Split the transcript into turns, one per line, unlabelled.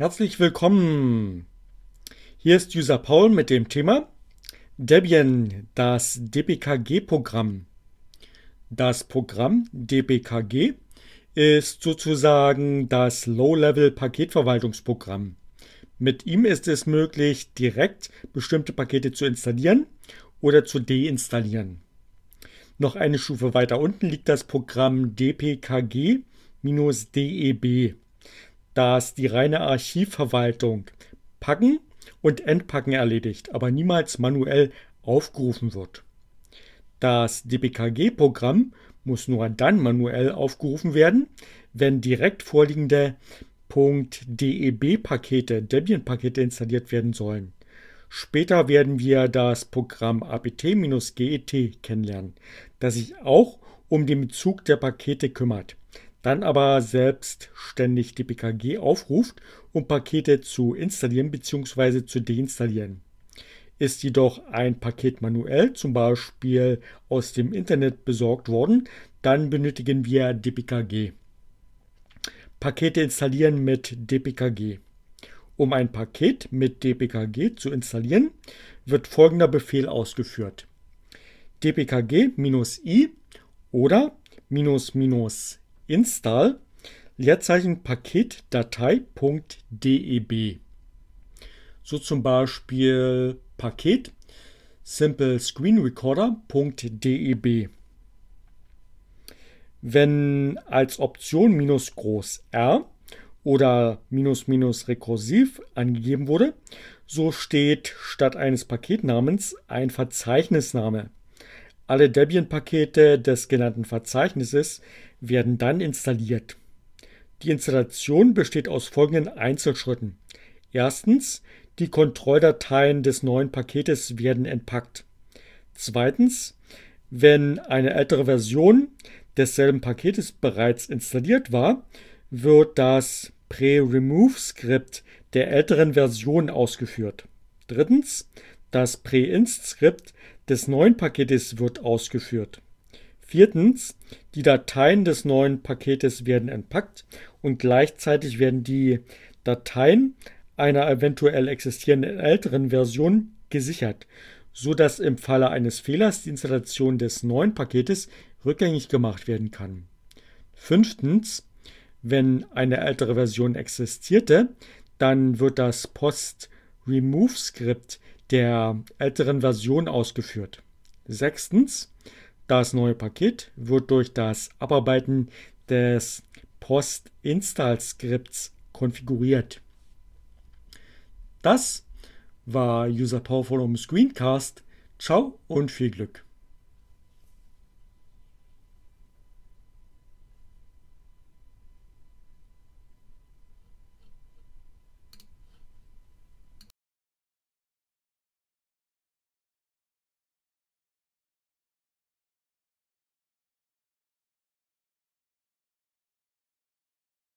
Herzlich willkommen. Hier ist User Paul mit dem Thema Debian, das DPKG-Programm. Das Programm DPKG ist sozusagen das Low-Level-Paketverwaltungsprogramm. Mit ihm ist es möglich, direkt bestimmte Pakete zu installieren oder zu deinstallieren. Noch eine Stufe weiter unten liegt das Programm dpkg-deb dass die reine Archivverwaltung Packen und Entpacken erledigt, aber niemals manuell aufgerufen wird. Das DBKG-Programm muss nur dann manuell aufgerufen werden, wenn direkt vorliegende .deb-Pakete, Debian-Pakete installiert werden sollen. Später werden wir das Programm apt-get e kennenlernen, das sich auch um den Bezug der Pakete kümmert dann aber selbstständig die PKG aufruft, um Pakete zu installieren bzw. zu deinstallieren. Ist jedoch ein Paket manuell, zum Beispiel aus dem Internet besorgt worden, dann benötigen wir dpkg. Pakete installieren mit dpkg. Um ein Paket mit dpkg zu installieren, wird folgender Befehl ausgeführt. dpkg-i oder minus minus install Leerzeichen Paketdatei.deb. So zum Beispiel Paket Simple Screen Recorder.deb. Wenn als Option minus groß R oder minus minus rekursiv angegeben wurde, so steht statt eines Paketnamens ein Verzeichnisname. Alle Debian-Pakete des genannten Verzeichnisses werden dann installiert. Die Installation besteht aus folgenden Einzelschritten. Erstens, die Kontrolldateien des neuen Paketes werden entpackt. Zweitens, wenn eine ältere Version desselben Paketes bereits installiert war, wird das Pre-Remove-Skript der älteren Version ausgeführt. Drittens, das Pre-Inst-Skript des neuen Paketes wird ausgeführt. Viertens, die Dateien des neuen Paketes werden entpackt und gleichzeitig werden die Dateien einer eventuell existierenden älteren Version gesichert, so dass im Falle eines Fehlers die Installation des neuen Paketes rückgängig gemacht werden kann. Fünftens, wenn eine ältere Version existierte, dann wird das Post-Remove-Skript der älteren Version ausgeführt. Sechstens, das neue Paket wird durch das Abarbeiten des Post-Install-Skripts konfiguriert. Das war User Power Screencast. Ciao und viel Glück.